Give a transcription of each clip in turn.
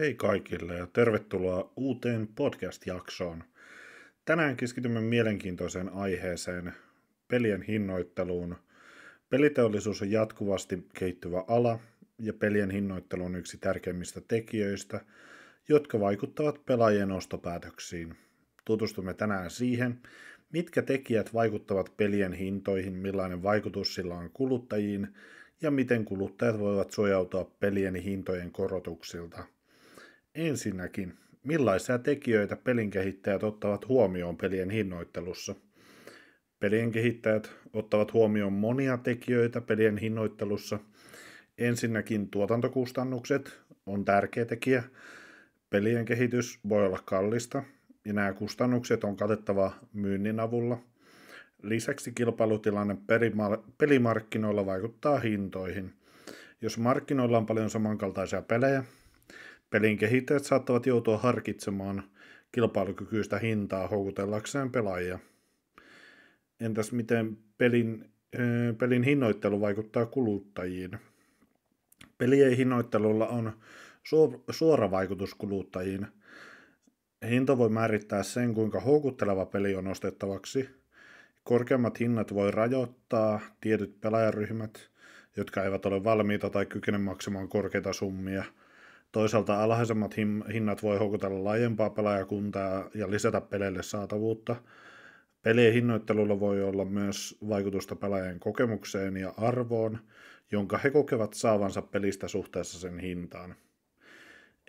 Hei kaikille ja tervetuloa uuteen podcast-jaksoon. Tänään keskitymme mielenkiintoiseen aiheeseen, pelien hinnoitteluun. Peliteollisuus on jatkuvasti kehittyvä ala ja pelien hinnoittelu on yksi tärkeimmistä tekijöistä, jotka vaikuttavat pelaajien ostopäätöksiin. Tutustumme tänään siihen, mitkä tekijät vaikuttavat pelien hintoihin, millainen vaikutus sillä on kuluttajiin ja miten kuluttajat voivat suojautua pelien hintojen korotuksilta – Ensinnäkin, millaisia tekijöitä pelin kehittäjät ottavat huomioon pelien hinnoittelussa? Pelien kehittäjät ottavat huomioon monia tekijöitä pelien hinnoittelussa. Ensinnäkin tuotantokustannukset on tärkeä tekijä. Pelien kehitys voi olla kallista ja nämä kustannukset on katettava myynnin avulla. Lisäksi kilpailutilanne pelimarkkinoilla vaikuttaa hintoihin. Jos markkinoilla on paljon samankaltaisia pelejä, Pelin kehittäjät saattavat joutua harkitsemaan kilpailukykyistä hintaa houkutellakseen pelaajia. Entäs miten pelin, pelin hinnoittelu vaikuttaa kuluttajiin? Pelien hinnoittelulla on suora vaikutus kuluttajiin. Hinta voi määrittää sen, kuinka houkutteleva peli on ostettavaksi. Korkeammat hinnat voi rajoittaa tietyt pelaajaryhmät, jotka eivät ole valmiita tai kykene maksamaan korkeita summia – Toisaalta alhaisemmat hinnat voi houkutella laajempaa pelaajakuntaa ja lisätä peleille saatavuutta. Pelien hinnoittelulla voi olla myös vaikutusta pelaajien kokemukseen ja arvoon, jonka he kokevat saavansa pelistä suhteessa sen hintaan.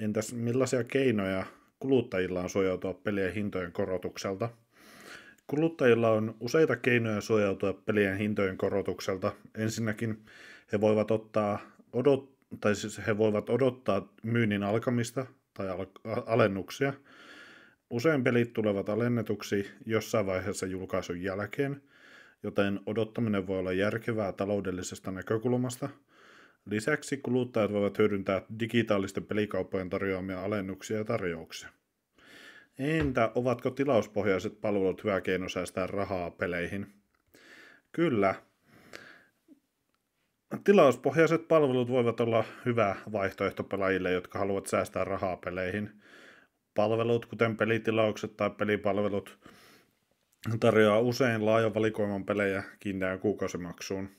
Entäs millaisia keinoja kuluttajilla on suojautua pelien hintojen korotukselta? Kuluttajilla on useita keinoja suojautua pelien hintojen korotukselta. Ensinnäkin he voivat ottaa odot- tai siis he voivat odottaa myynnin alkamista tai al- alennuksia. Usein pelit tulevat alennetuksi jossain vaiheessa julkaisun jälkeen, joten odottaminen voi olla järkevää taloudellisesta näkökulmasta. Lisäksi kuluttajat voivat hyödyntää digitaalisten pelikauppojen tarjoamia alennuksia ja tarjouksia. Entä ovatko tilauspohjaiset palvelut hyvä keino säästää rahaa peleihin? Kyllä, Tilauspohjaiset palvelut voivat olla hyvä vaihtoehto pelaajille, jotka haluavat säästää rahaa peleihin. Palvelut, kuten pelitilaukset tai pelipalvelut, tarjoaa usein laajan valikoiman pelejä kiinteään kuukausimaksuun.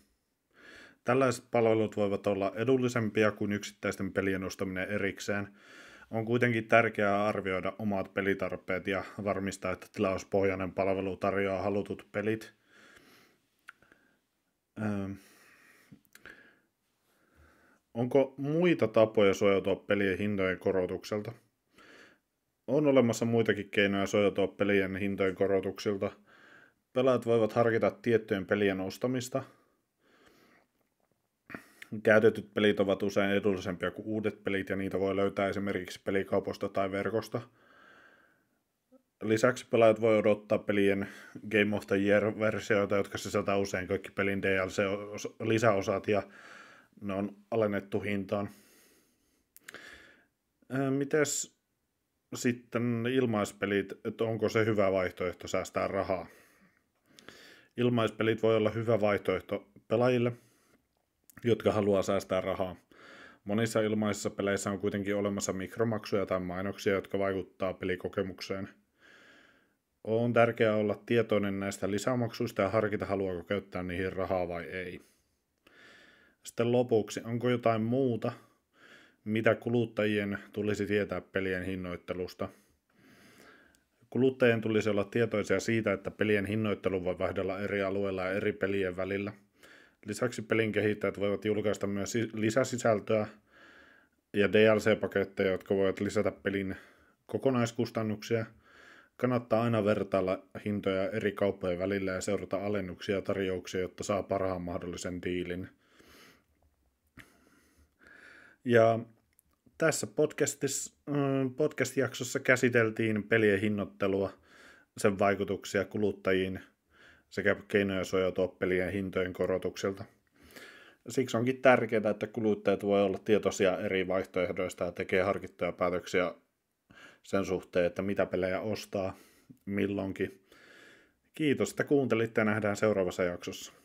Tällaiset palvelut voivat olla edullisempia kuin yksittäisten pelien ostaminen erikseen. On kuitenkin tärkeää arvioida omat pelitarpeet ja varmistaa, että tilauspohjainen palvelu tarjoaa halutut pelit. Öö. Onko muita tapoja suojautua pelien hintojen korotukselta? On olemassa muitakin keinoja suojautua pelien hintojen korotuksilta. Pelaajat voivat harkita tiettyjen pelien ostamista. Käytetyt pelit ovat usein edullisempia kuin uudet pelit ja niitä voi löytää esimerkiksi pelikaupoista tai verkosta. Lisäksi pelaajat voi odottaa pelien Game of the Year-versioita, jotka sisältää usein kaikki pelin DLC-lisäosat ja ne on alennettu hintaan. Äh, mites sitten ilmaispelit, että onko se hyvä vaihtoehto säästää rahaa? Ilmaispelit voi olla hyvä vaihtoehto pelaajille, jotka haluaa säästää rahaa. Monissa ilmaisissa peleissä on kuitenkin olemassa mikromaksuja tai mainoksia, jotka vaikuttaa pelikokemukseen. On tärkeää olla tietoinen näistä lisämaksuista ja harkita, haluaako käyttää niihin rahaa vai ei. Sitten lopuksi, onko jotain muuta, mitä kuluttajien tulisi tietää pelien hinnoittelusta? Kuluttajien tulisi olla tietoisia siitä, että pelien hinnoittelu voi vaihdella eri alueilla ja eri pelien välillä. Lisäksi pelin kehittäjät voivat julkaista myös lisäsisältöä ja DLC-paketteja, jotka voivat lisätä pelin kokonaiskustannuksia. Kannattaa aina vertailla hintoja eri kauppojen välillä ja seurata alennuksia ja tarjouksia, jotta saa parhaan mahdollisen diilin – ja tässä mm, podcast-jaksossa käsiteltiin pelien hinnoittelua, sen vaikutuksia kuluttajiin sekä keinoja suojautua pelien hintojen korotuksilta. Siksi onkin tärkeää, että kuluttajat voi olla tietoisia eri vaihtoehdoista ja tekee harkittuja päätöksiä sen suhteen, että mitä pelejä ostaa milloinkin. Kiitos, että kuuntelitte ja nähdään seuraavassa jaksossa.